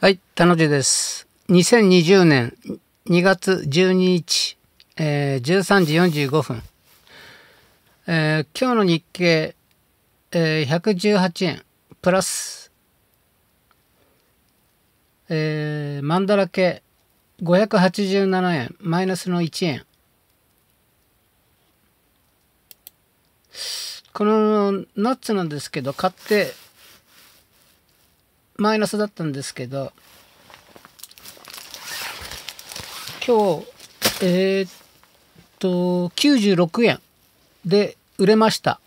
はい、田野地です。2020年2月12日、えー、13時45分。えー、今日の日経、えー、118円、プラス、えー、マンダラ系、587円、マイナスの1円。このナッツなんですけど、買って、マイナスだったんですけど、今日、えー、っと、96円で売れました。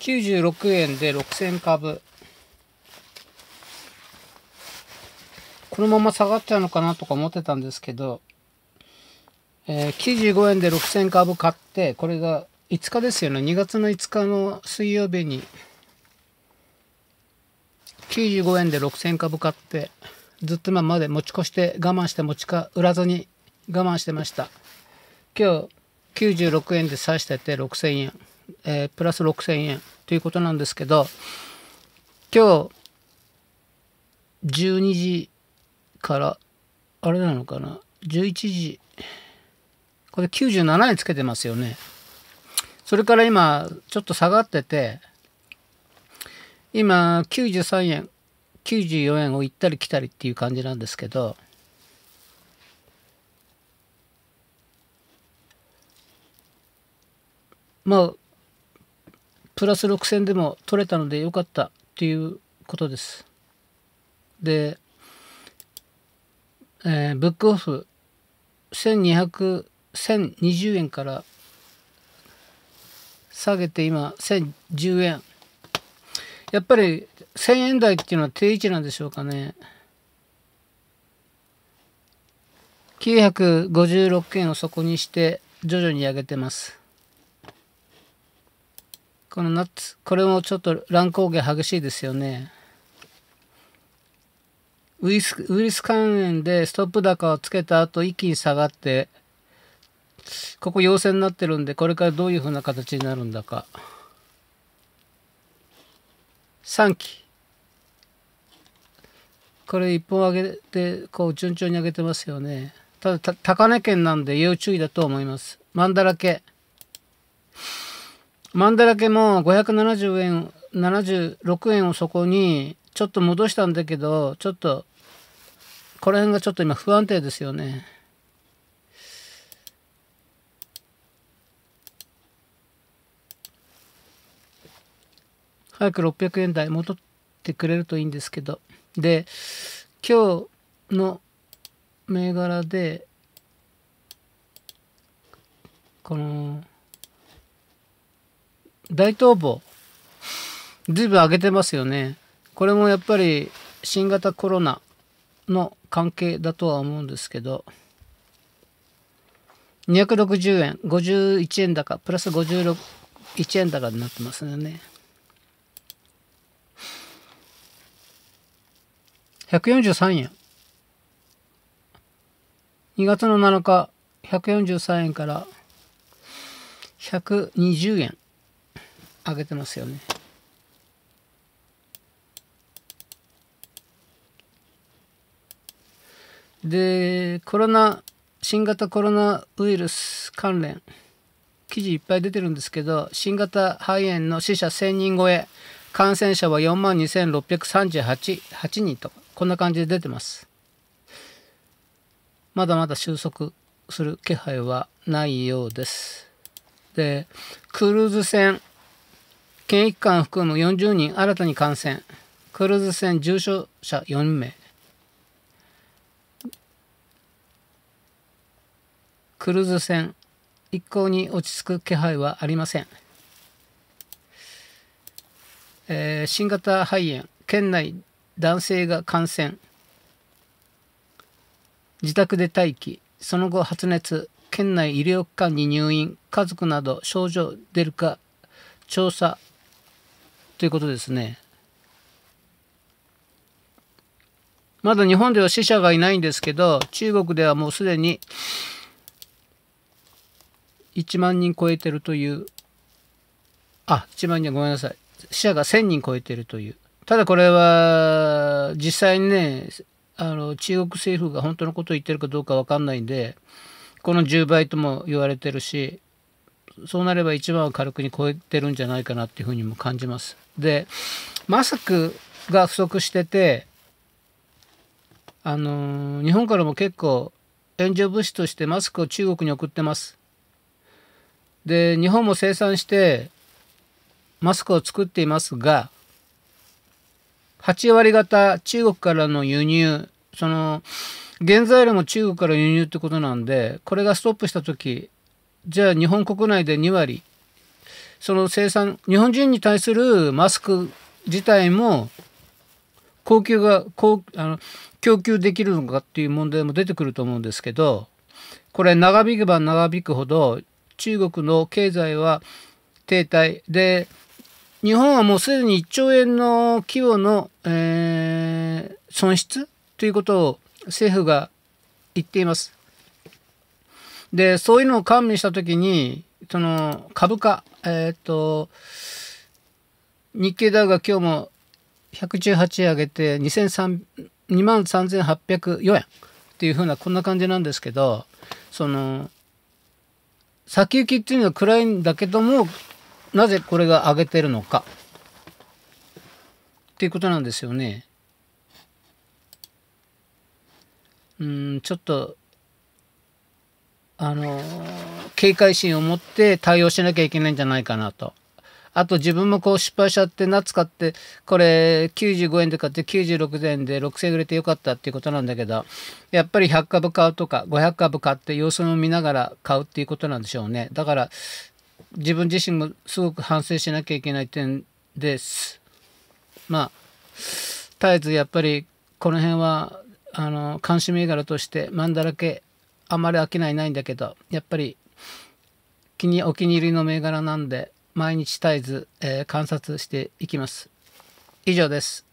96円で6000株。このまま下がっちゃうのかなとか思ってたんですけど、えー、95円で6000株買って、これが5日ですよね2月の5日の水曜日に95円で6000株買ってずっと今まで持ち越して我慢して持ちか売らずに我慢してました今日96円で差してて6000円、えー、プラス6000円ということなんですけど今日12時からあれなのかな11時これ97円つけてますよねそれから今、ちょっと下がってて、今、93円、94円を行ったり来たりっていう感じなんですけど、まあ、プラス6000でも取れたので良かったっていうことです。で、えー、ブックオフ1200、1020円から下げて今1010円やっぱり1000円台っていうのは定位置なんでしょうかね956円を底にして徐々に上げてますこのナッツこれもちょっと乱高下激しいですよねウイスウイルス関連でストップ高をつけた後一気に下がってここ陽線になってるんで、これからどういうふうな形になるんだか。3期。これ1本上げて、こう順調に上げてますよね。ただ、高値圏なんで要注意だと思います。マンダラ系。マンダラ系も570円、76円をそこに、ちょっと戻したんだけど、ちょっと、この辺がちょっと今不安定ですよね。早く600円台戻ってくれるといいんですけど。で、今日の銘柄で、この、大東い随分上げてますよね。これもやっぱり新型コロナの関係だとは思うんですけど、260円、51円高、プラス56、1円高になってますよね。143円。2月の7日、143円から120円上げてますよね。で、コロナ、新型コロナウイルス関連、記事いっぱい出てるんですけど、新型肺炎の死者1000人超え、感染者は4万2638人とこんな感じで出てます。まだまだ収束する気配はないようです。で、クルーズ船、検疫官含む40人新たに感染。クルーズ船重症者4名。クルーズ船、一向に落ち着く気配はありません。えー、新型肺炎、県内男性が感染自宅で待機その後発熱県内医療機関に入院家族など症状出るか調査ということですねまだ日本では死者がいないんですけど中国ではもうすでに1万人超えてるというあ1万人ごめんなさい死者が1000人超えてるというただこれは実際にねあの中国政府が本当のことを言ってるかどうか分かんないんでこの10倍とも言われてるしそうなれば1番は軽くに超えてるんじゃないかなっていうふうにも感じます。でマスクが不足しててあの日本からも結構援助物資としてマスクを中国に送ってます。で日本も生産してマスクを作っていますが8割方中国からの輸入、その、原材料も中国から輸入ってことなんで、これがストップした時、じゃあ日本国内で2割、その生産、日本人に対するマスク自体も、供給が、供あの供給できるのかっていう問題も出てくると思うんですけど、これ長引けば長引くほど中国の経済は停滞で日本はもうすでに1兆円の規模の、えー、損失ということを政府が言っています。で、そういうのを管理したときに、その株価、えっ、ー、と、日経ダウが今日も118上げて2万3804円っていうふうなこんな感じなんですけどその先行きっていうのは暗いんだけどもなぜこれが上げてるのかっていうことなんですよね。うんちょっとあの警戒心を持って対応しなきゃいけないんじゃないかなと。あと自分もこう失敗しちゃって夏買ってこれ95円で買って96円で6000円売れてよかったっていうことなんだけどやっぱり100株買うとか500株買って様子を見ながら買うっていうことなんでしょうねだから自分自身もすごく反省しなきゃいけない点です。まあ絶えずやっぱりこの辺はあの監視銘柄としてマンだらけあんまり商いないんだけどやっぱり気にお気に入りの銘柄なんで毎日絶えず、えー、観察していきます。以上です。